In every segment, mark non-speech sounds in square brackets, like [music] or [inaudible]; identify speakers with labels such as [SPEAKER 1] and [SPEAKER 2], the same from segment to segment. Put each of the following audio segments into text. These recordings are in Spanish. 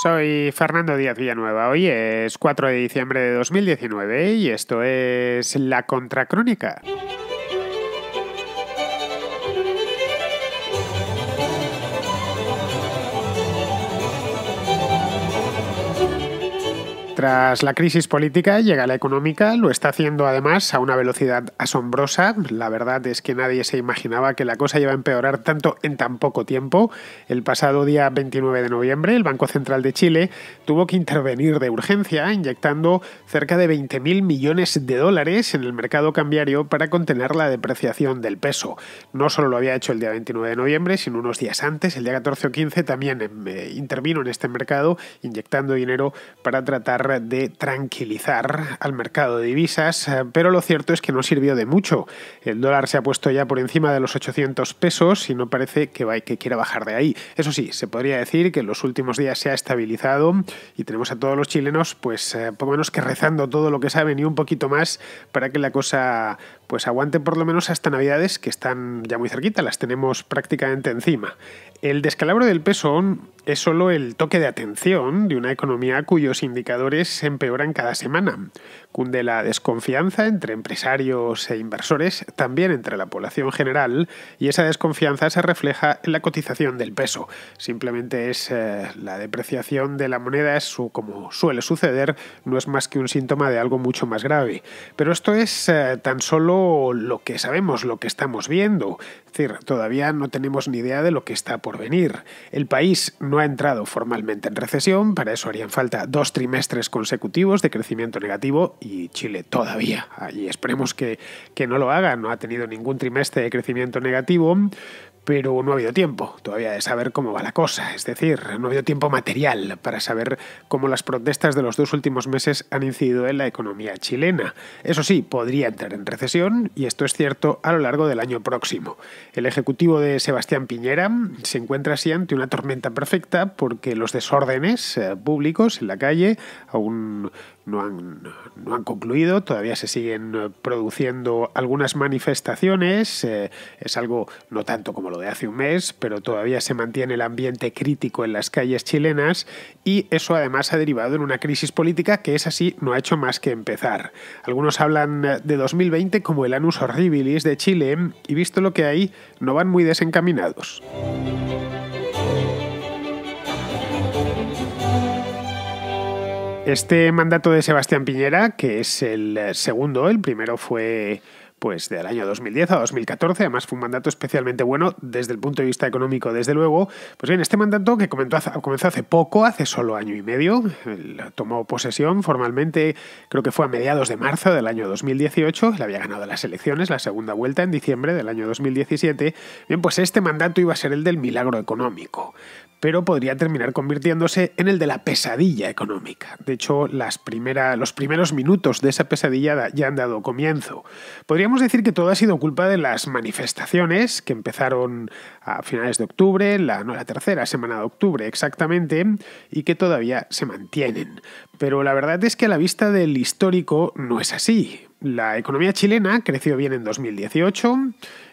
[SPEAKER 1] Soy Fernando Díaz Villanueva. Hoy es 4 de diciembre de 2019 y esto es La Contracrónica. Tras la crisis política llega la económica, lo está haciendo además a una velocidad asombrosa. La verdad es que nadie se imaginaba que la cosa iba a empeorar tanto en tan poco tiempo. El pasado día 29 de noviembre, el Banco Central de Chile tuvo que intervenir de urgencia, inyectando cerca de 20.000 millones de dólares en el mercado cambiario para contener la depreciación del peso. No solo lo había hecho el día 29 de noviembre, sino unos días antes, el día 14 o 15, también eh, intervino en este mercado, inyectando dinero para tratar de tranquilizar al mercado de divisas, eh, pero lo cierto es que no sirvió de mucho. El dólar se ha puesto ya por encima de los 800 pesos y no parece que, que quiera bajar de ahí. Eso sí, se podría decir que en los últimos días se ha estabilizado y tenemos a todos los chilenos, pues eh, por lo menos que rezando todo lo que saben y un poquito más para que la cosa pues aguanten por lo menos hasta Navidades, que están ya muy cerquita, las tenemos prácticamente encima. El descalabro del peso es solo el toque de atención de una economía cuyos indicadores se empeoran cada semana. Cunde la desconfianza entre empresarios e inversores, también entre la población general, y esa desconfianza se refleja en la cotización del peso. Simplemente es eh, la depreciación de la moneda, su, como suele suceder, no es más que un síntoma de algo mucho más grave. Pero esto es eh, tan solo lo que sabemos, lo que estamos viendo. Es decir, todavía no tenemos ni idea de lo que está por venir. El país no ha entrado formalmente en recesión, para eso harían falta dos trimestres consecutivos de crecimiento negativo y Chile todavía. Y esperemos que, que no lo haga, no ha tenido ningún trimestre de crecimiento negativo pero no ha habido tiempo todavía de saber cómo va la cosa. Es decir, no ha habido tiempo material para saber cómo las protestas de los dos últimos meses han incidido en la economía chilena. Eso sí, podría entrar en recesión, y esto es cierto a lo largo del año próximo. El ejecutivo de Sebastián Piñera se encuentra así ante una tormenta perfecta porque los desórdenes eh, públicos en la calle aún no han, concluido, todavía se siguen produciendo algunas manifestaciones, eh, es algo no tanto como lo de hace un mes, pero todavía se mantiene el ambiente crítico en las calles chilenas y eso además ha derivado en una crisis política que es así, no ha hecho más que empezar. Algunos hablan de 2020 como el anus horribilis de Chile y visto lo que hay, no van muy desencaminados. Este mandato de Sebastián Piñera, que es el eh, segundo, el primero fue pues del año 2010 a 2014, además fue un mandato especialmente bueno desde el punto de vista económico, desde luego. Pues bien, este mandato que comenzó hace poco, hace solo año y medio, tomó posesión formalmente, creo que fue a mediados de marzo del año 2018, él había ganado las elecciones, la segunda vuelta en diciembre del año 2017. Bien, pues este mandato iba a ser el del milagro económico pero podría terminar convirtiéndose en el de la pesadilla económica. De hecho, las primera, los primeros minutos de esa pesadilla ya han dado comienzo podríamos decir que todo ha sido culpa de las manifestaciones que empezaron a finales de octubre, la, no, la tercera semana de octubre exactamente, y que todavía se mantienen. Pero la verdad es que a la vista del histórico no es así. La economía chilena creció bien en 2018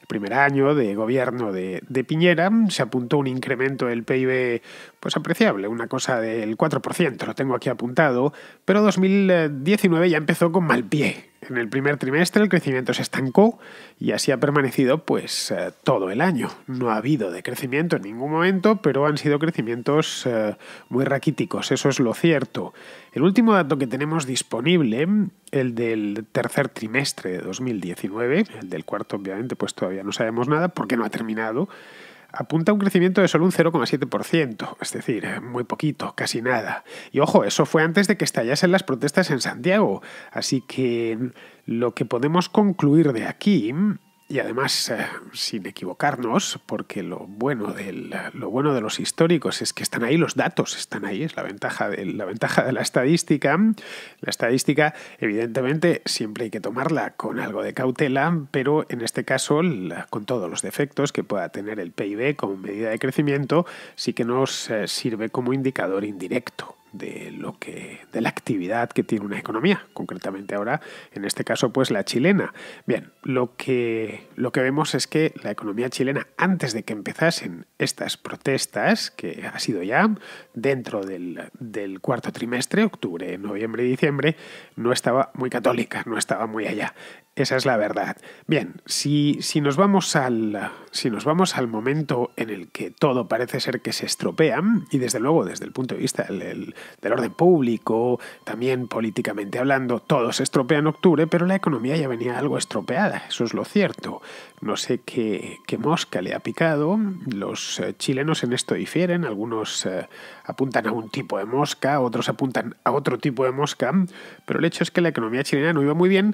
[SPEAKER 1] el primer año de gobierno de, Piñera, se apuntó un incremento del PIB pues apreciable, una cosa del 4%, lo tengo aquí apuntado, pero 2019 ya empezó con mal pie. En el primer trimestre el crecimiento se estancó y así ha permanecido pues eh, todo el año. No ha habido crecimiento en ningún momento, pero han sido crecimientos eh, muy raquíticos, eso es lo cierto. El último dato que tenemos disponible, el del tercer trimestre de 2019, el del cuarto obviamente pues todavía no sabemos nada porque no ha terminado, apunta a un crecimiento de solo un 0,7%, es decir, eh, muy poquito, casi nada. Y ojo, eso fue antes de que estallasen las protestas en Santiago, así que lo que podemos concluir de aquí y además eh, sin equivocarnos, porque lo bueno, del, lo bueno de los históricos es que están ahí los datos, están ahí, es la ventaja, de, la ventaja de la estadística. La estadística, evidentemente, siempre hay que tomarla con algo de cautela, pero en este caso, con todos los defectos que pueda tener el PIB como medida de crecimiento, sí que nos eh, sirve como indicador indirecto de lo que de la actividad que tiene una economía, concretamente ahora en este caso pues la chilena. Bien, lo que lo que vemos es que la economía chilena antes de que empezasen estas protestas, que ha sido ya dentro del, del cuarto trimestre, octubre, noviembre y diciembre, no estaba muy católica, no estaba muy allá. Esa es la verdad. Bien, si, si, nos vamos al, si nos vamos al momento en el que todo parece ser que se estropea, y desde luego desde el punto de vista del, orden público, también políticamente hablando, todo se estropea en octubre, pero la economía ya venía algo estropeada, eso es lo cierto. No sé qué, mosca le ha picado, los eh, chilenos en esto difieren, algunos eh, apuntan a un tipo de mosca, otros apuntan a otro tipo de mosca, pero el hecho es que la economía chilena no iba muy bien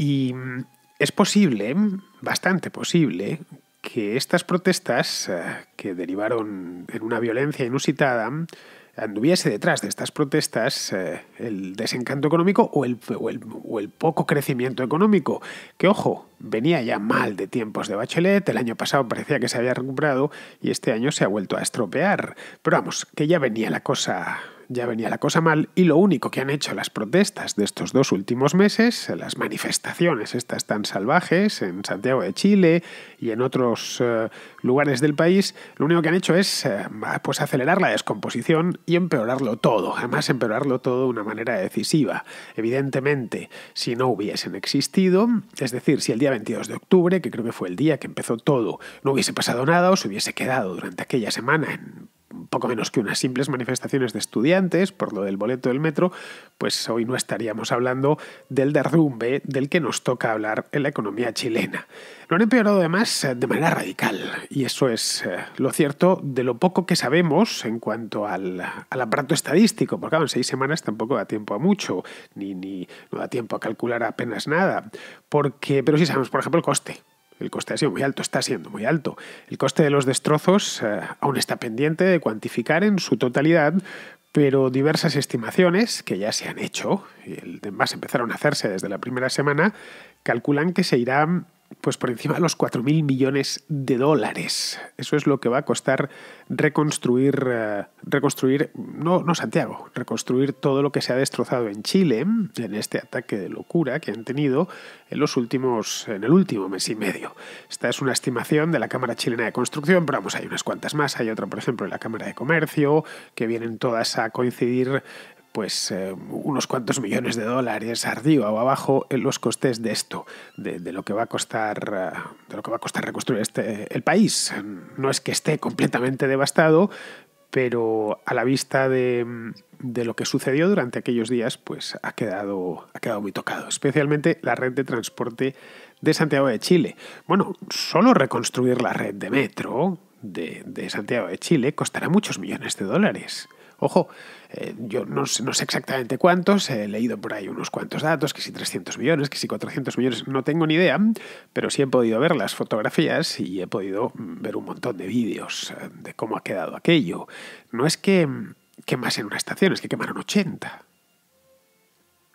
[SPEAKER 1] y mm, es posible, bastante posible, que estas protestas eh, que derivaron en una violencia inusitada anduviese detrás de estas protestas eh, el desencanto económico o el, poco crecimiento económico, que ojo, venía ya mal de tiempos de Bachelet, el año pasado parecía que se había recuperado y este año se ha vuelto a estropear, pero vamos, que ya venía la cosa ya venía la cosa mal y lo único que han hecho las protestas de estos dos últimos meses, las manifestaciones estas tan salvajes en Santiago de Chile y en otros eh, lugares del país, lo único que han hecho es eh, pues acelerar la descomposición y empeorarlo todo, además empeorarlo todo de una manera decisiva. Evidentemente, si no hubiesen existido, es decir, si el día 22 de octubre, que creo que fue el día que empezó todo, no hubiese pasado nada o se hubiese quedado durante aquella semana en poco menos que unas simples manifestaciones de estudiantes por lo del boleto del metro, pues hoy no estaríamos hablando del derrumbe del que nos toca hablar en la economía chilena. Lo han empeorado además eh, de manera radical y eso es eh, lo cierto de lo poco que sabemos en cuanto al, aparato estadístico, porque en seis semanas tampoco da tiempo a mucho, ni, no da tiempo a calcular apenas nada, porque, pero sí sabemos, por ejemplo, el coste. El coste ha sido muy alto, está siendo muy alto. El coste de los destrozos eh, aún está pendiente de cuantificar en su totalidad, pero diversas estimaciones que ya se han hecho, y además empezaron a hacerse desde la primera semana, calculan que se irán pues por encima de los 4.000 millones de dólares. Eso es lo que va a costar reconstruir, eh, reconstruir, no, no Santiago, reconstruir todo lo que se ha destrozado en Chile en este ataque de locura que han tenido en los últimos, en el último mes y medio. Esta es una estimación de la Cámara Chilena de Construcción, pero vamos, hay unas cuantas más. Hay otra, por ejemplo, en la Cámara de Comercio, que vienen todas a coincidir pues eh, unos cuantos millones de dólares arriba o abajo en los costes de esto, de, lo que va a costar, eh, de lo que va a costar reconstruir este, el país. No es que esté completamente devastado, pero a la vista de, lo que sucedió durante aquellos días, pues ha quedado, ha quedado muy tocado, especialmente la red de transporte de Santiago de Chile. Bueno, solo reconstruir la red de metro de, de Santiago de Chile costará muchos millones de dólares. Ojo, eh, yo no sé, no sé, exactamente cuántos, he leído por ahí unos cuantos datos, que si 300 millones, que si 400 millones, no tengo ni idea, pero sí he podido ver las fotografías y he podido mm, ver un montón de vídeos eh, de cómo ha quedado aquello. No es que mm, quemasen una estación, es que quemaron 80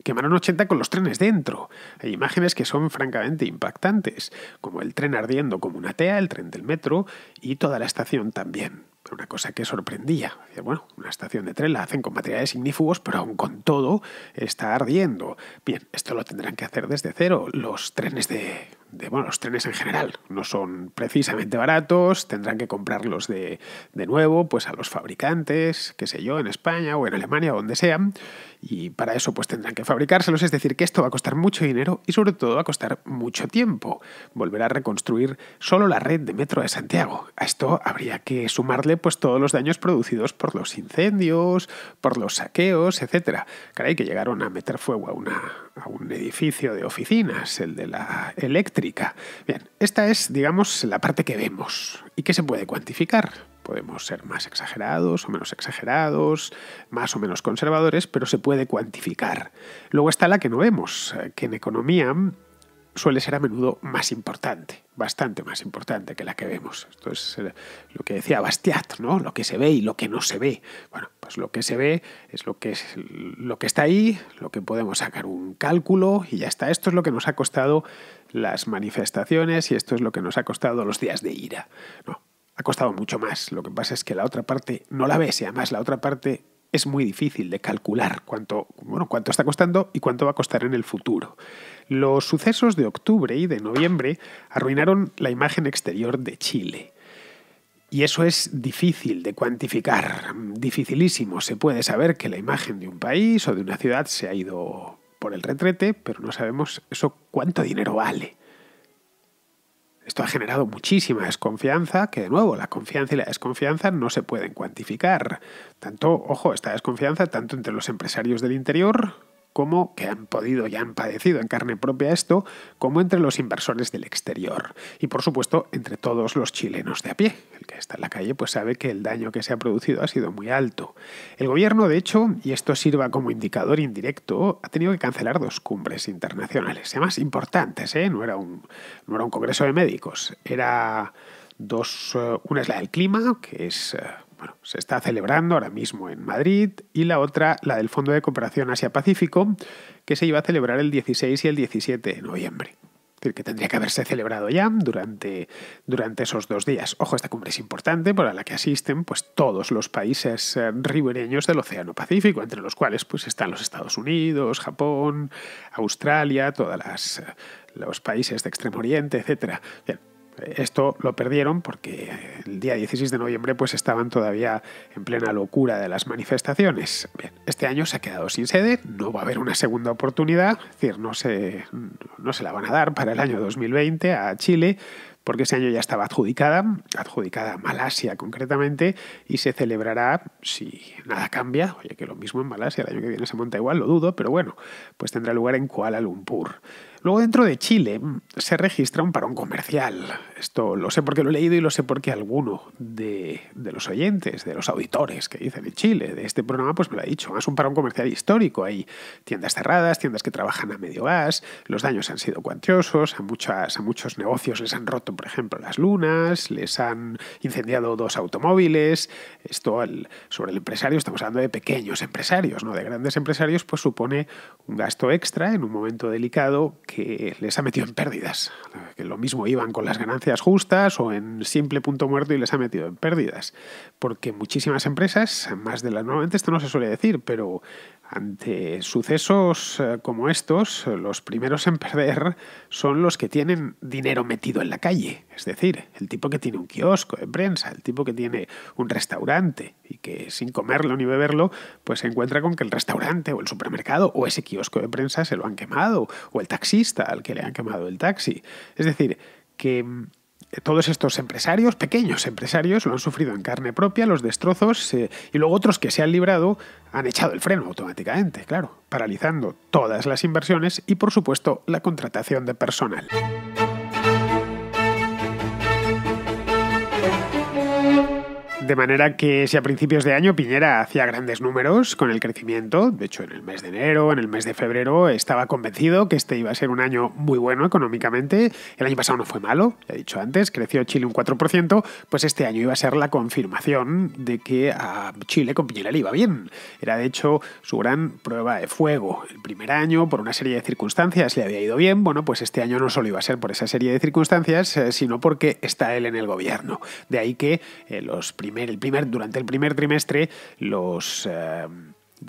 [SPEAKER 1] quemaron 80 con los trenes dentro. Hay imágenes que son francamente impactantes, como el tren ardiendo como una tea, el tren del metro y toda la estación también una cosa que sorprendía. Bueno, una estación de tren la hacen con materiales ignífugos, pero aún con todo está ardiendo. Bien, esto lo tendrán que hacer desde cero. Los trenes de, bueno, los trenes en general no son precisamente baratos, tendrán que comprarlos de, de nuevo pues a los fabricantes, qué sé yo, en España o en Alemania, donde sean, y para eso pues tendrán que fabricárselos, es decir, que esto va a costar mucho dinero y sobre todo va a costar mucho tiempo. Volver a reconstruir solo la red de metro de Santiago. A esto habría que sumarle pues todos los daños producidos por los incendios, por los saqueos, etcétera. Caray, que llegaron a meter fuego a, una, a un edificio de oficinas, el de la eléctrica. Bien, esta es, digamos, la parte que vemos y que se puede cuantificar. Podemos ser más exagerados o menos exagerados, más o menos conservadores, pero se puede cuantificar. Luego está la que no vemos, eh, que en economía suele ser a menudo más importante, bastante más importante que la que vemos. Esto es eh, lo que decía Bastiat, ¿no? Lo que se ve y lo que no se ve. Bueno, pues lo que se ve es lo que, es, lo que está ahí, lo que podemos sacar un cálculo y ya está. Esto es lo que nos ha costado las manifestaciones y esto es lo que nos ha costado los días de ira. No, ha costado mucho más. Lo que pasa es que la otra parte no la ves y además la otra parte es muy difícil de calcular cuánto, cuánto está costando y cuánto va a costar en el futuro. Los sucesos de octubre y de noviembre arruinaron la imagen exterior de Chile. Y eso es difícil de cuantificar, dificilísimo. Se puede saber que la imagen de un país o de una ciudad se ha ido por el retrete, pero no sabemos eso cuánto dinero vale. Esto ha generado muchísima desconfianza, que de nuevo la confianza y la desconfianza no se pueden cuantificar. Tanto, ojo, esta desconfianza tanto entre los empresarios del interior como que han podido y han padecido en carne propia esto, como entre los inversores del exterior y por supuesto entre todos los chilenos de a pie. El que está en la calle pues sabe que el daño que se ha producido ha sido muy alto. El gobierno de hecho, y esto sirva como indicador indirecto, ha tenido que cancelar dos cumbres internacionales, además importantes, ¿eh? no, era un, no era un congreso de médicos, era dos, eh, una es la del clima, que es eh, bueno, se está celebrando ahora mismo en Madrid, y la otra, la del Fondo de Cooperación Asia-Pacífico, que se iba a celebrar el 16 y el 17 de noviembre. Es que tendría que haberse celebrado ya durante, durante esos dos días. Ojo, esta cumbre es importante, para la que asisten pues, todos los países eh, ribereños del Océano Pacífico, entre los cuales pues, están los Estados Unidos, Japón, Australia, todos eh, los países de Extremo Oriente, etc. Esto lo perdieron porque el día 16 de noviembre pues estaban todavía en plena locura de las manifestaciones. este año se ha quedado sin sede, no va a haber una segunda oportunidad, es decir, no se, no se la van a dar para el año 2020 a Chile, porque ese año ya estaba adjudicada, adjudicada a Malasia concretamente, y se celebrará, si nada cambia, oye que lo mismo en Malasia, el año que viene se monta igual, lo dudo, pero bueno, pues tendrá lugar en Kuala Lumpur. Luego dentro de Chile mm, se registra un parón comercial. Esto lo sé porque lo he leído y lo sé porque alguno de, de los oyentes, de los auditores que dicen de Chile de este programa, pues me lo ha dicho. Es un parón comercial histórico. Hay tiendas cerradas, tiendas que trabajan a medio gas, los daños han sido cuantiosos, a, muchas, a muchos negocios les han roto, por ejemplo, las lunas, les han incendiado dos automóviles. Esto sobre el empresario, estamos hablando de pequeños empresarios, no de grandes empresarios, pues supone un gasto extra en un momento delicado que les ha metido en pérdidas. Que lo mismo iban con las ganancias justas o en simple punto muerto y les ha metido en pérdidas. Porque muchísimas empresas, más de las... Normalmente esto no se suele decir, pero ante sucesos eh, como estos, los primeros en perder son los que tienen dinero metido en la calle, es decir, el tipo que tiene un kiosco de prensa, el tipo que tiene un restaurante y que sin comerlo ni beberlo, pues se encuentra con que el restaurante o el supermercado o ese kiosco de prensa se lo han quemado, o el taxista al que le han quemado el taxi. Es decir, que mm, todos estos empresarios, pequeños empresarios, lo han sufrido en carne propia, los destrozos, y luego otros que se han librado han echado el freno automáticamente, claro, paralizando todas las inversiones y por supuesto la contratación de personal. De manera que si a principios de año Piñera hacía grandes números con el crecimiento, de hecho en el mes de enero, en el mes de febrero, estaba convencido que este iba a ser un año muy bueno económicamente, el año pasado no fue malo, ya he dicho antes, creció Chile un 4%, pues este año iba a ser la confirmación de que a Chile con Piñera le iba bien. Era de hecho su gran prueba de fuego. El primer año, por una serie de circunstancias, le había ido bien, bueno, pues este año no solo iba a ser por esa serie de circunstancias, eh, sino porque está él en el gobierno. De ahí que eh, los primeros durante el primer trimestre los... de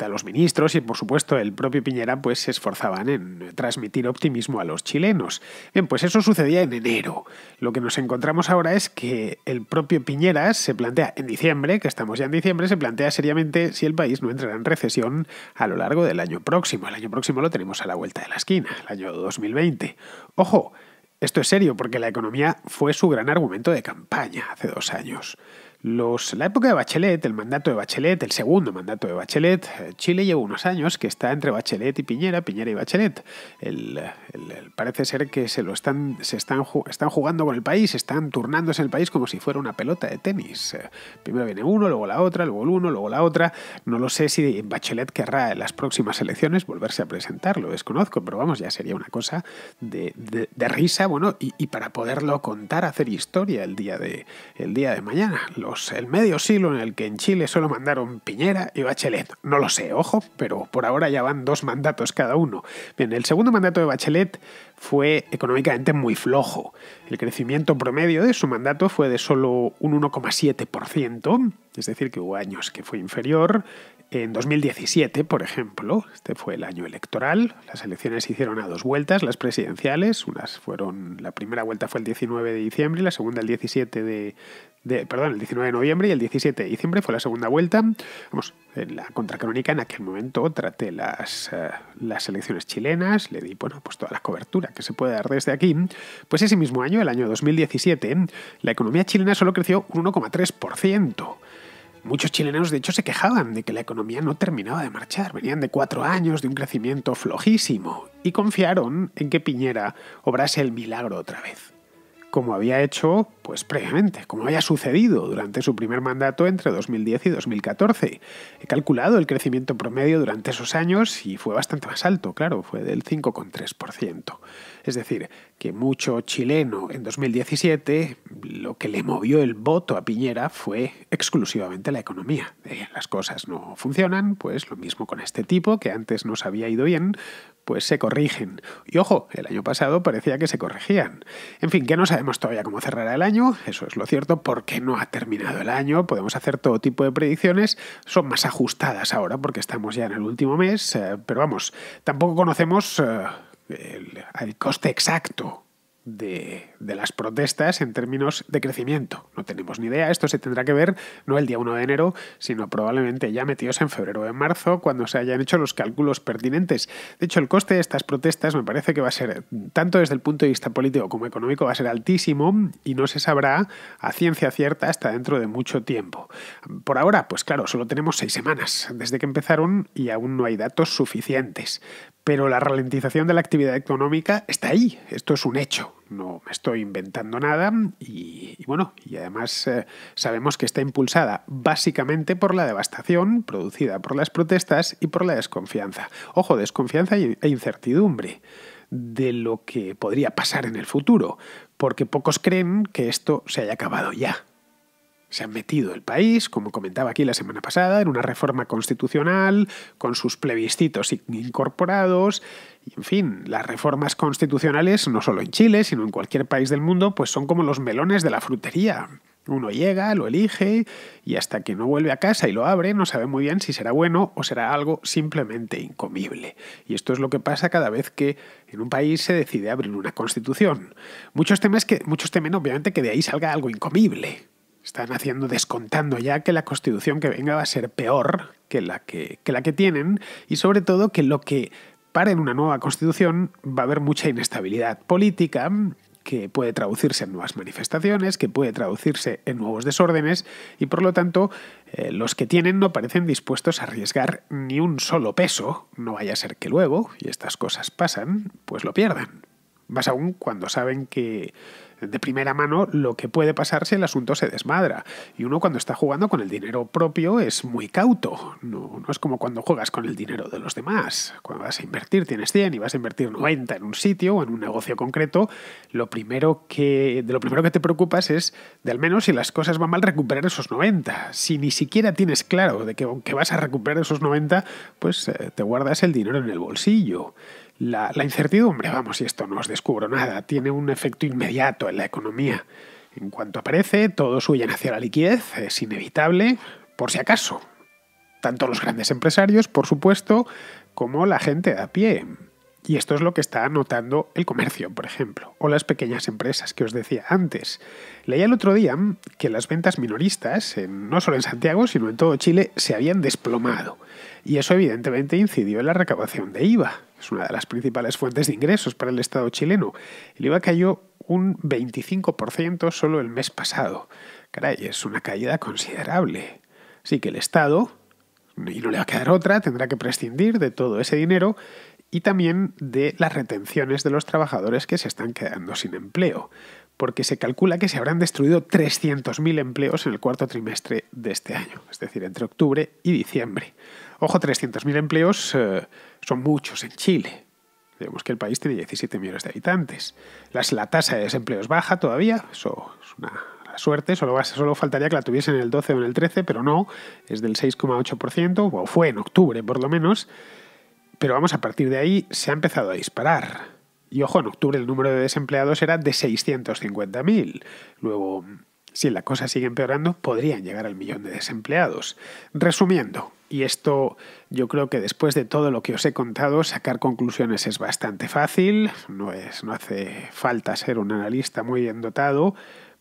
[SPEAKER 1] eh, los ministros y, por supuesto, el propio Piñera, pues se esforzaban en transmitir optimismo a los chilenos. Bien, pues eso sucedía en enero. Lo que nos encontramos ahora es que el propio Piñera se plantea en diciembre, que estamos ya en diciembre, se plantea seriamente si el país no entrará en recesión a lo largo del año próximo. El año próximo lo tenemos a la vuelta de la esquina, el año 2020. Ojo, esto es serio porque la economía fue su gran argumento de campaña hace dos años la época de Bachelet, el mandato de Bachelet, el segundo mandato de Bachelet, eh, Chile lleva unos años que está entre Bachelet y Piñera, Piñera y Bachelet. El, parece ser que se lo están, se están, están jugando con el país, están turnándose el país como si fuera una pelota de tenis. Eh, primero viene uno, luego la otra, luego el uno, luego la otra. No lo sé si Bachelet querrá en las próximas elecciones volverse a presentar, lo desconozco, pero vamos, ya sería una cosa de, risa, bueno, y, y, para poderlo contar, hacer historia el día de, el día de mañana. Pues el medio siglo en el que en Chile solo mandaron Piñera y Bachelet. No lo sé, ojo, pero por ahora ya van dos mandatos cada uno. Bien, el segundo mandato de Bachelet fue económicamente muy flojo. El crecimiento promedio de su mandato fue de solo un 1,7%, es decir, que hubo años que fue inferior, en 2017, por ejemplo, este fue el año electoral, las elecciones se hicieron a dos vueltas, las presidenciales, unas fueron, la primera vuelta fue el 19 de diciembre y la segunda el 17 de, perdón, el 19 de noviembre y el 17 de diciembre fue la segunda vuelta. Vamos, en la contracrónica en aquel momento traté las, eh, las elecciones chilenas, le di, bueno, pues toda la cobertura que se puede dar desde aquí. Pues ese mismo año, el año 2017, la economía chilena solo creció un 1,3%. Muchos chilenos, de hecho, se quejaban de que la economía no terminaba de marchar. Venían de cuatro años de un crecimiento flojísimo y confiaron en que Piñera obrase el milagro otra vez como había hecho pues previamente, como había sucedido durante su primer mandato entre 2010 y 2014. He calculado el crecimiento promedio durante esos años y fue bastante más alto, claro, fue del 5,3%. Es decir, que mucho chileno en 2017 lo que le movió el voto a Piñera fue exclusivamente la economía. Eh, las cosas no funcionan, pues lo mismo con este tipo que antes nos había ido bien, pues se corrigen. Y ojo, el año pasado parecía que se corregían. En fin, que no sabemos todavía cómo cerrará el año, eso es lo cierto, porque no ha terminado el año, podemos hacer todo tipo de predicciones, son más ajustadas ahora porque estamos ya en el último mes, eh, pero vamos, tampoco conocemos eh, el coste exacto de de las protestas en términos de crecimiento. No tenemos ni idea, esto se tendrá que ver no el día 1 de enero, sino probablemente ya metidos en febrero o en marzo, cuando se hayan hecho los cálculos pertinentes. De hecho, el coste de estas protestas me parece que va a ser, tanto desde el punto de vista político como económico, va a ser altísimo y no se sabrá a ciencia cierta hasta dentro de mucho tiempo. Por ahora, pues claro, solo tenemos seis semanas desde que empezaron y aún no hay datos suficientes. Pero la ralentización de la actividad económica está ahí, esto es un hecho no me estoy inventando nada y, bueno, y además eh, sabemos que está impulsada básicamente por la devastación producida por las protestas y por la desconfianza. Ojo, desconfianza e incertidumbre de lo que podría pasar en el futuro, porque pocos creen que esto se haya acabado ya. Se ha metido el país, como comentaba aquí la semana pasada, en una reforma constitucional, con sus plebiscitos incorporados, y en fin, las reformas constitucionales, no solo en Chile, sino en cualquier país del mundo, pues son como los melones de la frutería. Uno llega, lo elige y hasta que no vuelve a casa y lo abre no sabe muy bien si será bueno o será algo simplemente incomible. Y esto es lo que pasa cada vez que en un país se decide abrir una constitución. Muchos que, muchos temen obviamente que de ahí salga algo incomible. Están haciendo, descontando ya que la constitución que venga va a ser peor que la que, la que tienen y sobre todo que lo que paren en una nueva constitución va a haber mucha inestabilidad política que puede traducirse en nuevas manifestaciones, que puede traducirse en nuevos desórdenes y por lo tanto eh, los que tienen no parecen dispuestos a arriesgar ni un solo peso, no vaya a ser que luego, y estas cosas pasan, pues lo pierdan. Más aún cuando saben que de primera mano lo que puede pasar si el asunto se desmadra. Y uno cuando está jugando con el dinero propio es muy cauto. No, es como cuando juegas con el dinero de los demás. Cuando vas a invertir tienes 100 y vas a invertir 90 en un sitio o en un negocio concreto, lo primero que, de lo primero que te preocupas es de al menos si las cosas van mal recuperar esos 90. Si ni siquiera tienes claro de que, vas a recuperar esos 90, pues eh, te guardas el dinero en el bolsillo. La, incertidumbre, vamos, y esto no os descubro nada, tiene un efecto inmediato en la economía. En cuanto aparece, todos huyen hacia la liquidez, es inevitable, por si acaso. Tanto los grandes empresarios, por supuesto, como la gente de a pie. Y esto es lo que está anotando el comercio, por ejemplo, o las pequeñas empresas que os decía antes. Leía el otro día que las ventas minoristas, no solo en Santiago, sino en todo Chile, se habían desplomado. Y eso evidentemente incidió en la recaudación de IVA. Es una de las principales fuentes de ingresos para el Estado chileno. El IVA cayó un 25% solo el mes pasado. Caray, es una caída considerable. Así que el Estado, y no le va a quedar otra, tendrá que prescindir de todo ese dinero y también de las retenciones de los trabajadores que se están quedando sin empleo, porque se calcula que se habrán destruido 300.000 empleos en el cuarto trimestre de este año, es decir, entre octubre y diciembre. Ojo, 300.000 empleos eh, son muchos en Chile. Digamos que el país tiene 17 millones de habitantes. la tasa de desempleo es baja todavía, eso es una suerte, solo, solo faltaría que la tuviesen en el 12 o en el 13, pero no, es del 6,8%, o fue en octubre por lo menos, pero vamos, a partir de ahí se ha empezado a disparar. Y ojo, en octubre el número de desempleados era de 650.000. Luego, si la cosa sigue empeorando, podrían llegar al millón de desempleados. Resumiendo, y esto yo creo que después de todo lo que os he contado, sacar conclusiones es bastante fácil, no, es, no hace falta ser un analista muy bien dotado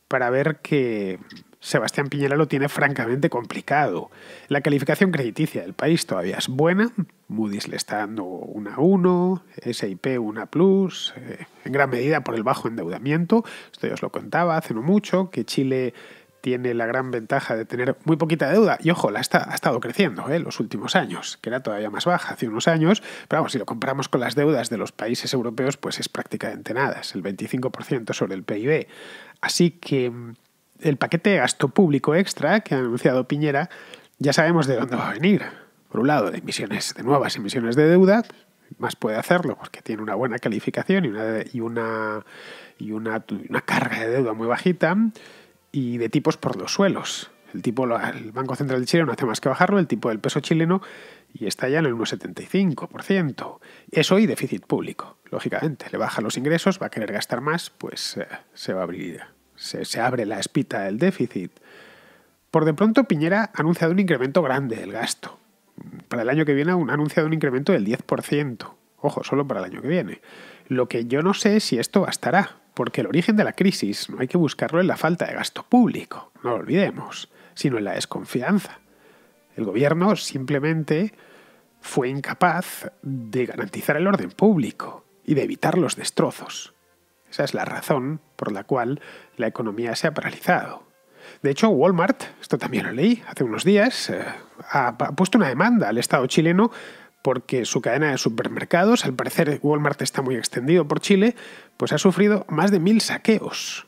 [SPEAKER 1] para ver que Sebastián Piñera lo tiene francamente complicado. La calificación crediticia del país todavía es buena, Moody's le está dando una 1, SIP una plus, eh, en gran medida por el bajo endeudamiento. Esto ya os lo contaba hace no mucho, que Chile tiene la gran ventaja de tener muy poquita deuda. Y ojo, la ha estado creciendo en eh, los últimos años, que era todavía más baja hace unos años. Pero vamos, si lo comparamos con las deudas de los países europeos, pues es prácticamente nada, es el 25% sobre el PIB. Así que mm, el paquete de gasto público extra que ha anunciado Piñera ya sabemos de dónde va a venir por un lado, de emisiones, de nuevas emisiones de deuda, más puede hacerlo porque tiene una buena calificación y una, y una, y una, carga de deuda muy bajita, y de tipos por los suelos. El tipo, el Banco Central de Chile no hace más que bajarlo, el tipo del peso chileno, y está ya en el 1,75%. Eso y déficit público, lógicamente. Le baja los ingresos, va a querer gastar más, pues eh, se va a abrir, se, se abre la espita del déficit. Por de pronto, Piñera ha anunciado un incremento grande del gasto, para el año que viene ha anunciado un incremento del 10%. Ojo, solo para el año que viene. Lo que yo no sé es si esto bastará, porque el origen de la crisis no hay que buscarlo en la falta de gasto público, no lo olvidemos, sino en la desconfianza. El gobierno simplemente fue incapaz de garantizar el orden público y de evitar los destrozos. Esa es la razón por la cual la economía se ha paralizado. De hecho, Walmart, esto también lo leí hace unos días, eh, ha puesto una demanda al Estado chileno porque su cadena de supermercados, al parecer Walmart está muy extendido por Chile, pues ha sufrido más de mil saqueos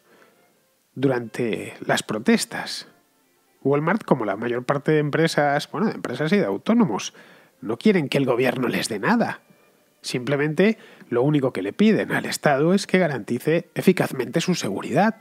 [SPEAKER 1] durante las protestas. Walmart, como la mayor parte de empresas, bueno, de empresas y de autónomos, no quieren que el gobierno les dé nada. Simplemente lo único que le piden al Estado es que garantice eficazmente su seguridad.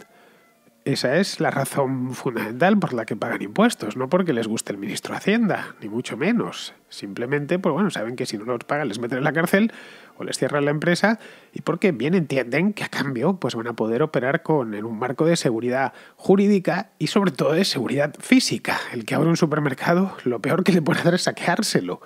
[SPEAKER 1] Esa es la razón fundamental por la que pagan impuestos, no porque les guste el ministro de Hacienda, ni mucho menos. Simplemente, pues bueno, saben que si no los pagan les meten en la cárcel o les cierran la empresa y porque bien entienden que a cambio pues van a poder operar con, en un marco de seguridad jurídica y sobre todo de seguridad física. El que abre un supermercado, lo peor que le puede hacer es saqueárselo.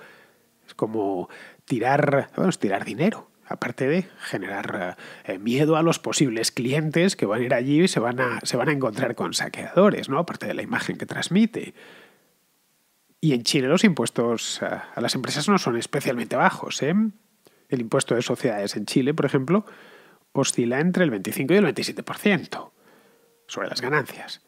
[SPEAKER 1] Es como tirar, vamos, tirar dinero aparte de generar eh, miedo a los posibles clientes que van a ir allí y se van a, se van a encontrar con saqueadores, ¿no? aparte de la imagen que transmite. Y en Chile los impuestos eh, a, las empresas no son especialmente bajos. ¿eh? El impuesto de sociedades en Chile, por ejemplo, oscila entre el 25 y el 27% sobre las ganancias.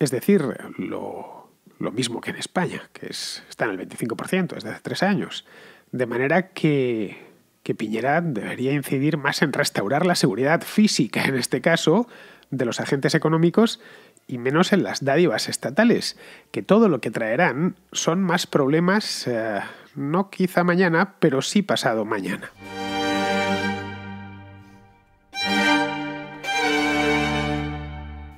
[SPEAKER 1] Es decir, lo, mismo que en España, que es, está en el 25% desde hace tres años. De manera que que Piñera debería incidir más en restaurar la seguridad física, en este caso, de los agentes económicos y menos en las dádivas estatales, que todo lo que traerán son más problemas, eh, no quizá mañana, pero sí pasado mañana.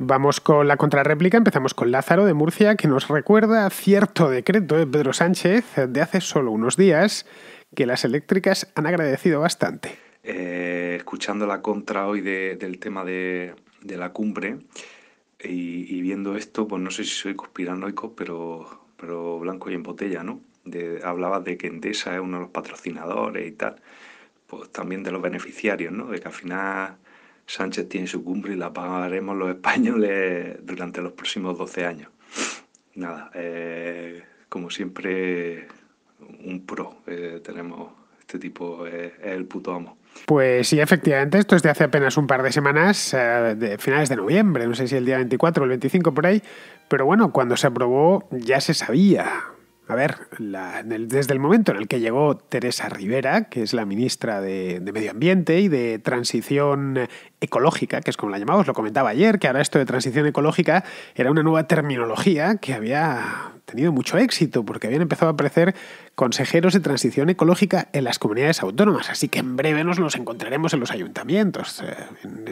[SPEAKER 1] Vamos con la contrarréplica, empezamos con Lázaro de Murcia, que nos recuerda cierto decreto de Pedro Sánchez de hace solo unos días que las eléctricas han agradecido bastante.
[SPEAKER 2] Eh, escuchando la contra hoy del tema de, la cumbre y, viendo esto, pues no sé si soy conspiranoico, pero, pero blanco y en botella, ¿no? hablabas de que Endesa es uno de los patrocinadores y tal, pues también de los beneficiarios, ¿no? De que al final Sánchez tiene su cumbre y la pagaremos los españoles durante los próximos 12 años. Nada, eh, como siempre, un pro. tenemos este tipo, eh, es, el puto amo.
[SPEAKER 1] Pues sí, efectivamente, esto es de hace apenas un par de semanas, eh, de finales de noviembre, no sé si el día 24 o el 25 por ahí, pero bueno, cuando se aprobó ya se sabía. A ver, desde el momento en el que llegó Teresa Rivera, que es la ministra de, de Medio Ambiente y de Transición ecológica, que es como la llamamos, lo comentaba ayer, que ahora esto de transición ecológica era una nueva terminología que había tenido mucho éxito porque habían empezado a aparecer consejeros de transición ecológica en las comunidades autónomas, así que en breve nos los encontraremos en los ayuntamientos. Eh,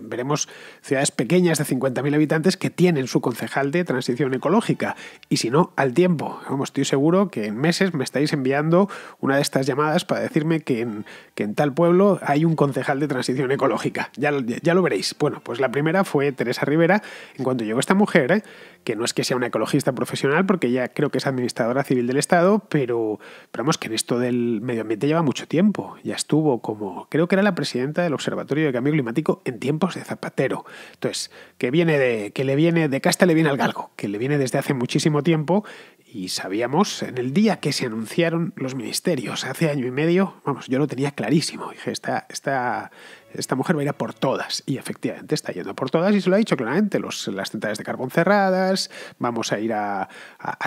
[SPEAKER 1] veremos ciudades pequeñas de 50.000 habitantes que tienen su concejal de transición ecológica y si no, al tiempo. estoy seguro que en meses me estáis enviando una de estas llamadas para decirme que en, que en tal pueblo hay un concejal de transición ecológica. ya lo veréis. Bueno, pues la primera fue Teresa Rivera. En cuanto llegó esta mujer, ¿eh? que no es que sea una ecologista profesional, porque ya creo que es administradora civil del Estado, pero, pero vamos, que en esto del medio ambiente lleva mucho tiempo. Ya estuvo como, creo que era la presidenta del Observatorio de Cambio Climático en tiempos de Zapatero. Entonces, que viene de, que le viene, de casta le viene al galgo, que le viene desde hace muchísimo tiempo y sabíamos en el día que se anunciaron los ministerios, hace año y medio, vamos, yo lo tenía clarísimo. Dije, esta, esta, esta mujer va a ir por todas. Y efectivamente está yendo por todas y se lo ha dicho claramente, los, las centrales de carbón cerradas, vamos a ir a,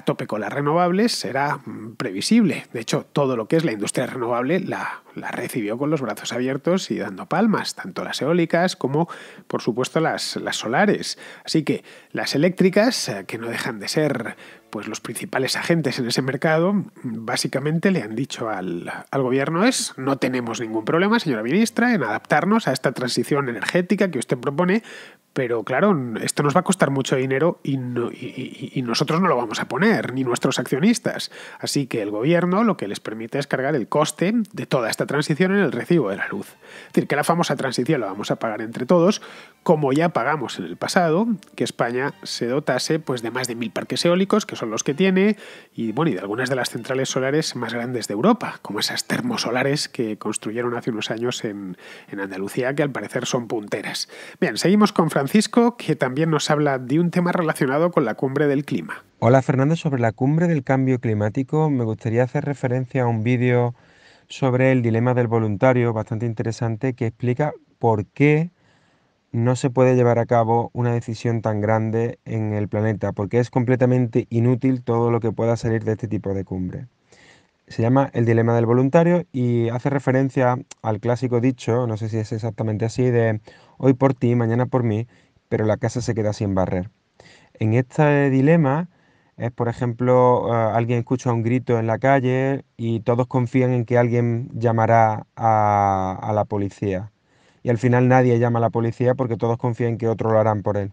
[SPEAKER 1] tope con las renovables, será mm, previsible. De hecho, todo lo que es la industria renovable la, la recibió con los brazos abiertos y dando palmas, tanto las eólicas como, por supuesto, las, las solares. Así que las eléctricas, eh, que no dejan de ser pues los principales agentes en ese mercado básicamente le han dicho al, gobierno es no tenemos ningún problema, señora ministra, en adaptarnos a esta transición energética que usted propone, pero claro, esto nos va a costar mucho dinero y, nosotros no lo vamos a poner, ni nuestros accionistas. Así que el gobierno lo que les permite es cargar el coste de toda esta transición en el recibo de la luz. Es decir, que la famosa transición la vamos a pagar entre todos, como ya pagamos en el pasado, que España se dotase pues, de más de mil parques eólicos, que son los que tiene, y bueno, y de algunas de las centrales solares más grandes de Europa, como esas termosolares que construyeron hace unos años en, en Andalucía, que al parecer son punteras. Bien, seguimos con Francia Francisco, que también nos habla de un tema relacionado con la cumbre del clima.
[SPEAKER 3] Hola Fernando, sobre la cumbre del cambio climático me gustaría hacer referencia a un vídeo sobre el dilema del voluntario bastante interesante que explica por qué no se puede llevar a cabo una decisión tan grande en el planeta, porque es completamente inútil todo lo que pueda salir de este tipo de cumbre se llama El dilema del voluntario y hace referencia al clásico dicho, no sé si es exactamente así, de hoy por ti, mañana por mí, pero la casa se queda sin barrer. En este dilema es, por ejemplo, eh, alguien escucha un grito en la calle y todos confían en que alguien llamará a, la policía. Y al final nadie llama a la policía porque todos confían que otro lo harán por él.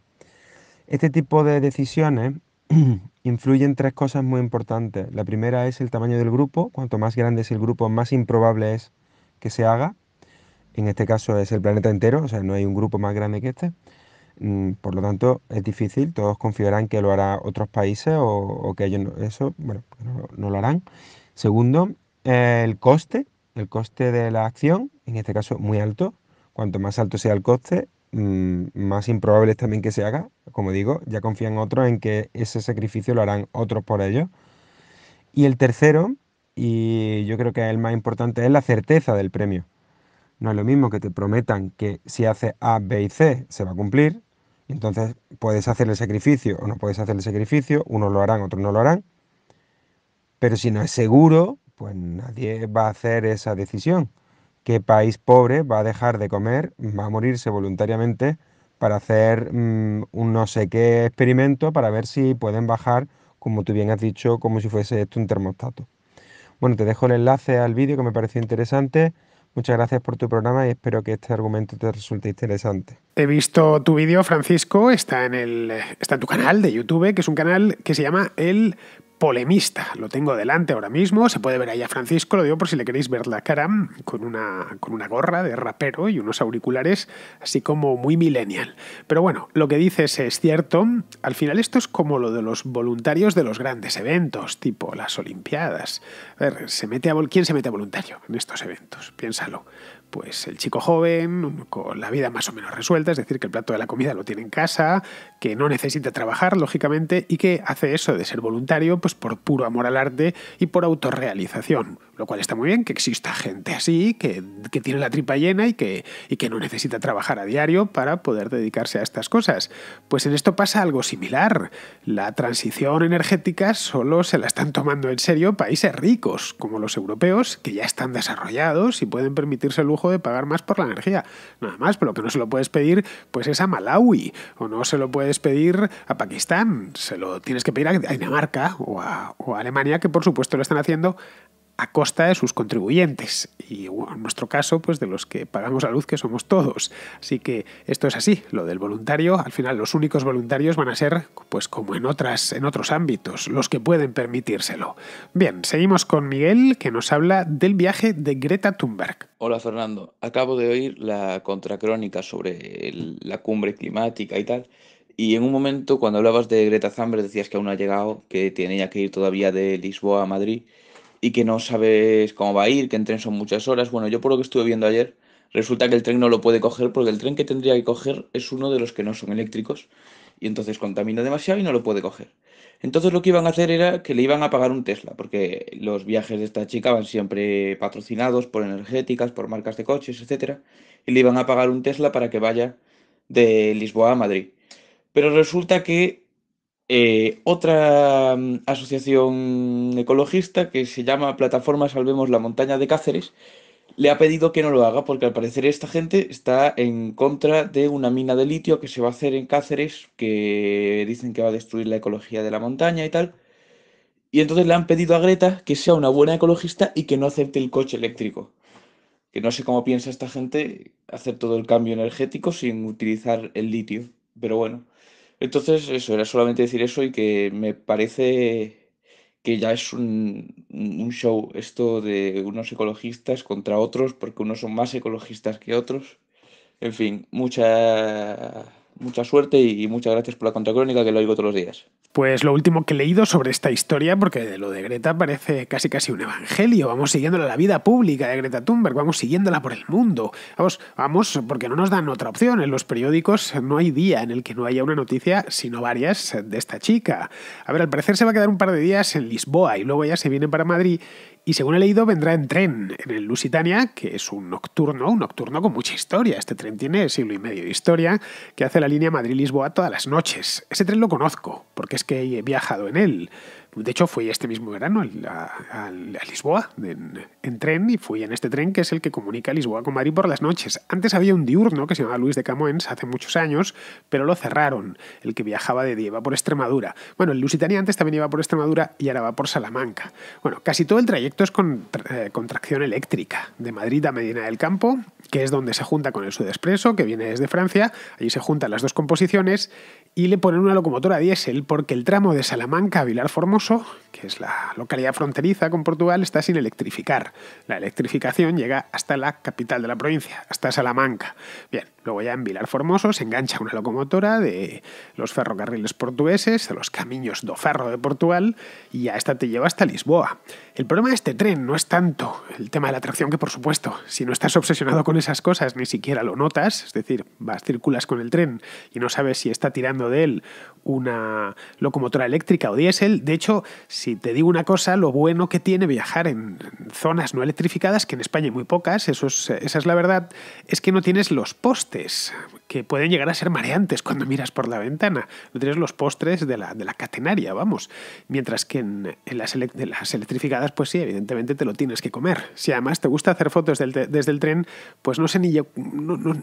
[SPEAKER 3] Este tipo de decisiones [clears throat] influyen tres cosas muy importantes. La primera es el tamaño del grupo. Cuanto más grande es el grupo, más improbable es que se haga. En este caso es el planeta entero, o sea, no hay un grupo más grande que este. Mm, por lo tanto, es difícil. Todos confiarán que lo hará otros países o, que ellos eso, bueno, pues no, lo harán. Segundo, eh, el coste, el coste de la acción, en este caso muy alto. Cuanto más alto sea el coste, Mm, más improbable es también que se haga, como digo, ya confían otros en que ese sacrificio lo harán otros por ellos. Y el tercero, y yo creo que el más importante, es la certeza del premio. No es lo mismo que te prometan que si haces A, B y C se va a cumplir, entonces puedes hacer el sacrificio o no puedes hacer el sacrificio, unos lo harán, otros no lo harán, pero si no es seguro, pues nadie va a hacer esa decisión qué país pobre va a dejar de comer, va a morirse voluntariamente para hacer mm, un no sé qué experimento para ver si pueden bajar, como tú bien has dicho, como si fuese esto un termostato. Bueno, te dejo el enlace al vídeo que me pareció interesante. Muchas gracias por tu programa y espero que este argumento te resulte interesante.
[SPEAKER 1] He visto tu vídeo,
[SPEAKER 3] Francisco,
[SPEAKER 1] está en, el, está en tu canal de YouTube, que es un canal que se llama El polemista. Lo tengo delante ahora mismo. Se puede ver ahí a Francisco, lo digo por si le queréis ver la cara, con una, con una gorra de rapero y unos auriculares, así como muy millennial. Pero bueno, lo que dices es cierto. Al final esto es como lo de los voluntarios de los grandes eventos, tipo las Olimpiadas. A ver, ¿se mete a, ¿quién se mete a voluntario en estos eventos? Piénsalo pues el chico joven, mm, con la vida más o menos resuelta, es decir, que el plato de la comida lo tiene en casa, que no necesita trabajar, lógicamente, y que hace eso de ser voluntario, pues por puro amor al arte y por autorrealización. Lo cual está muy bien que exista gente así, que, tiene la tripa llena y que, y que no necesita trabajar a diario para poder dedicarse a estas cosas. Pues en esto pasa algo similar. La transición energética solo se la están tomando en serio países ricos, como los europeos, que ya están desarrollados y pueden permitirse el lujo de pagar más por la energía. Nada más, pero que no se lo puedes pedir pues es a Malawi, o no se lo puedes pedir a Pakistán, se lo tienes que pedir a Dinamarca o a Alemania, que por supuesto lo están haciendo costa de sus contribuyentes y en nuestro caso pues de los que pagamos la luz que somos todos. Así que esto es así, lo del voluntario, al final los únicos voluntarios van a ser pues como en otras en otros ámbitos, los que pueden permitírselo. Bien, seguimos con Miguel que nos habla del viaje de Greta Thunberg.
[SPEAKER 2] Hola Fernando, acabo de oír la contracrónica sobre la cumbre climática y tal. Y en un momento, cuando hablabas de Greta Thunberg, decías que aún ha llegado, que tenía que ir todavía de Lisboa a Madrid y que no sabes cómo va a ir, que en tren son muchas horas. Bueno, yo por lo que estuve viendo ayer, resulta que el tren no lo puede coger porque el tren que tendría que coger es uno de los que no son eléctricos y entonces contamina demasiado y no lo puede coger. Entonces lo que iban a hacer era que le iban a pagar un Tesla, porque los viajes de esta chica van siempre patrocinados por energéticas, por marcas de coches, etcétera, y le iban a pagar un Tesla para que vaya de Lisboa a Madrid. Pero resulta que eh, otra mm, asociación ecologista que se llama Plataforma Salvemos la Montaña de Cáceres le ha pedido que no lo haga porque al parecer esta gente está en contra de una mina de litio que se va a hacer en Cáceres que dicen que va a destruir la ecología de la montaña y tal. Y entonces le han pedido a Greta que sea una buena ecologista y que no acepte el coche eléctrico. Que no sé cómo piensa esta gente hacer todo el cambio energético sin utilizar el litio. Pero bueno. Entonces, eso, era solamente decir eso y que me parece que ya es un, show esto de unos ecologistas contra otros, porque unos son
[SPEAKER 1] más ecologistas
[SPEAKER 2] que otros. En fin, mucha mucha suerte y muchas gracias por la contracrónica que lo oigo todos los días.
[SPEAKER 1] Pues lo último que he leído sobre esta historia, porque lo de Greta parece casi casi un evangelio, vamos siguiéndola la vida pública de Greta Thunberg, vamos siguiéndola por el mundo, vamos, vamos, porque no nos dan otra opción, en los periódicos no hay día en el que no haya una noticia, sino varias de esta chica. A ver, al parecer se va a quedar un par de días en Lisboa y luego ya se viene para Madrid y según he leído, vendrá en tren, en el Lusitania, que es un nocturno, un nocturno con mucha historia. Este tren tiene siglo y medio de historia, que hace la línea Madrid-Lisboa todas las noches. Ese tren lo conozco, porque es que he viajado en él. De hecho, fui este mismo verano a, Lisboa en, tren y fui en este tren que es el que comunica Lisboa con Madrid por las noches. Antes había un diurno que se llamaba Luis de Camoens hace muchos años, pero lo cerraron, el que viajaba de Dieva por Extremadura. Bueno, el Lusitania antes también iba por Extremadura y ahora va por Salamanca. Bueno, casi todo el trayecto es con, eh, tracción eléctrica, de Madrid a Medina del Campo, que es donde se junta con el Sudespreso, que viene desde Francia, allí se juntan las dos composiciones y le ponen una locomotora diésel porque el tramo de Salamanca a Vilar Formoso, que es la localidad fronteriza con Portugal, está sin electrificar. La electrificación llega hasta la capital de la provincia, hasta Salamanca. Bien, Luego ya en Vilar Formoso se engancha una locomotora de los ferrocarriles portugueses a los caminos do ferro de Portugal y a esta te lleva hasta Lisboa. El problema de este tren no es tanto el tema de la atracción que por supuesto, si no estás obsesionado con esas cosas ni siquiera lo notas, es decir, vas circulas con el tren y no sabes si está tirando de él una locomotora eléctrica o diésel. De hecho, si te digo una cosa, lo bueno que tiene viajar en zonas no electrificadas, que en España hay muy pocas, eso es, esa es la verdad, es que no tienes los postes que pueden llegar a ser mareantes cuando miras por la ventana. No tienes los postres de la, de la catenaria, vamos. Mientras que en, las, electrificadas, pues sí, evidentemente te lo tienes que comer. Si además te gusta hacer fotos desde el tren, pues no sé ni yo,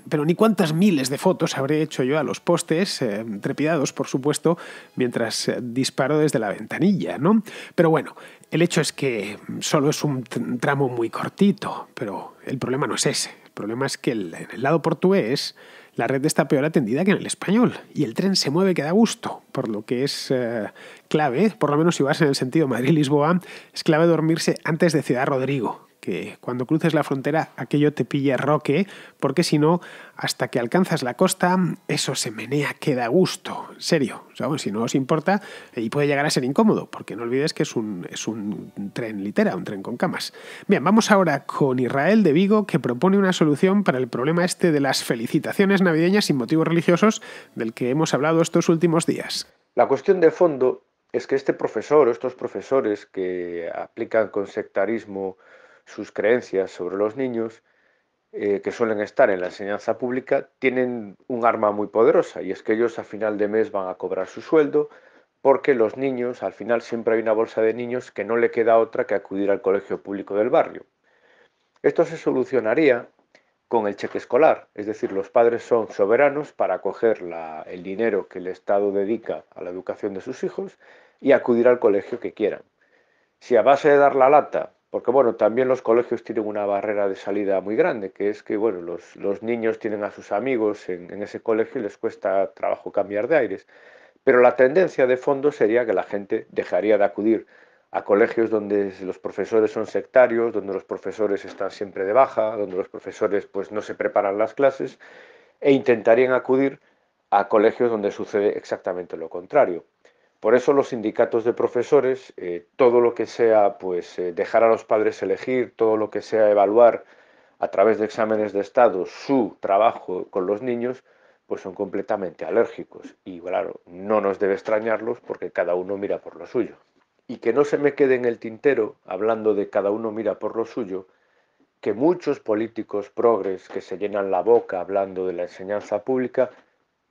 [SPEAKER 1] pero ni cuántas miles de fotos habré hecho yo a los postes, eh, trepidados, por supuesto, mientras eh, disparo desde la ventanilla, ¿no? Pero bueno, el hecho es que solo es un tramo muy cortito, pero el problema no es ese. El problema es que en el lado portugués la red está peor atendida que en el español y el tren se mueve que da gusto, por lo que es eh, clave, por lo menos si vas en el sentido Madrid-Lisboa, es clave dormirse antes de Ciudad Rodrigo, cuando cruces la frontera aquello te pille roque, porque si no, hasta que alcanzas la costa, eso se menea, queda gusto. en Serio, si no os importa, y puede llegar a ser incómodo, porque no olvides que es un, es un tren litera, un tren con camas. Bien, vamos ahora con Israel de Vigo, que propone una solución para el problema este de las felicitaciones navideñas sin motivos religiosos del que hemos hablado estos últimos días.
[SPEAKER 4] La cuestión de fondo es que este profesor o estos profesores que aplican con sectarismo sus creencias sobre los niños, eh, que suelen estar en la enseñanza pública, tienen un arma muy poderosa y es que ellos a final de mes van a cobrar su sueldo porque los niños, al final siempre hay una bolsa de niños que no le queda otra que acudir al colegio público del barrio. Esto se solucionaría con el cheque escolar, es decir, los padres son soberanos para coger el dinero que el Estado dedica a la educación de sus hijos y acudir al colegio que quieran. Si a base de dar la lata porque bueno, también los colegios tienen una barrera de salida muy grande, que es que bueno, los, niños tienen a sus amigos en, en, ese colegio y les cuesta trabajo cambiar de aires. Pero la tendencia de fondo sería que la gente dejaría de acudir a colegios donde los profesores son sectarios, donde los profesores están siempre de baja, donde los profesores pues no se preparan las clases e intentarían acudir a colegios donde sucede exactamente lo contrario. Por eso los sindicatos de profesores, eh, todo lo que sea pues, eh, dejar a los padres elegir, todo lo que sea evaluar a través de exámenes de Estado su trabajo con los niños, pues son completamente alérgicos. Y claro, no nos debe extrañarlos porque cada uno mira por lo suyo. Y que no se me quede en el tintero, hablando de cada uno mira por lo suyo, que muchos políticos progres que se llenan la boca hablando de la enseñanza pública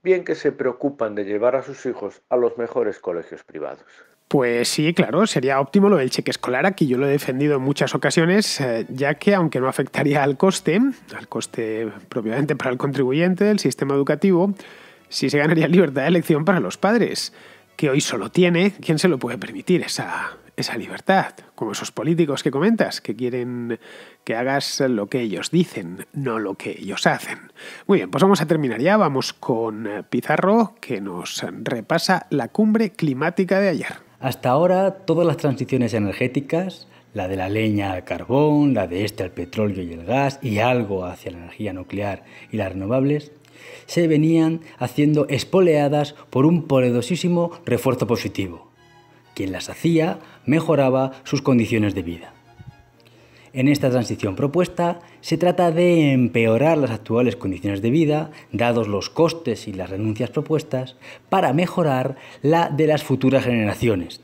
[SPEAKER 4] bien que se preocupan de llevar a sus hijos a los mejores colegios privados.
[SPEAKER 1] Pues sí, claro, sería óptimo lo del cheque escolar. Aquí yo lo he defendido en muchas ocasiones, eh, ya que aunque no afectaría al coste, al coste propiamente para el contribuyente del sistema educativo, sí se ganaría libertad de elección para los padres, que hoy solo tiene ¿quién se lo puede permitir esa, esa libertad, como esos políticos que comentas, que quieren que hagas lo que ellos dicen, no lo que ellos hacen. Muy bien, pues vamos a terminar ya, vamos con eh, Pizarro, que
[SPEAKER 5] nos repasa la cumbre climática de ayer. Hasta ahora, todas las transiciones energéticas, la de la leña al carbón, la de este al petróleo y el gas, y algo hacia la energía nuclear y las renovables, se venían haciendo espoleadas por un poderosísimo refuerzo positivo quien las hacía mejoraba sus condiciones de vida. En esta transición propuesta se trata de empeorar las actuales condiciones de vida, dados los costes y las renuncias propuestas, para mejorar la de las futuras generaciones.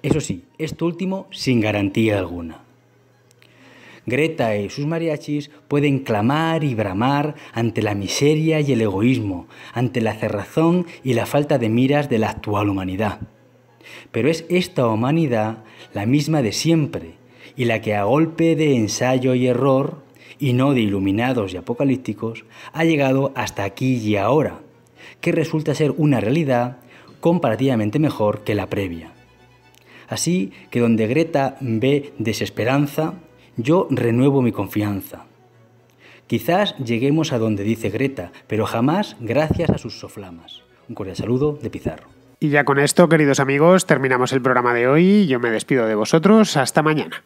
[SPEAKER 5] Eso sí, esto último sin garantía alguna. Greta y sus mariachis pueden clamar y bramar ante la miseria y el egoísmo, ante la cerrazón y la falta de miras de la actual humanidad pero es esta humanidad la misma de siempre y la que a golpe de ensayo y error, y no de iluminados y apocalípticos, ha llegado hasta aquí y ahora, que resulta ser una realidad comparativamente mejor que la previa. Así que donde Greta ve desesperanza, yo renuevo mi confianza. Quizás lleguemos a donde dice Greta, pero jamás gracias a sus soflamas. Un cordial saludo de Pizarro.
[SPEAKER 1] Y ya con esto, queridos amigos, terminamos el programa de hoy. Yo me despido de vosotros. Hasta mañana.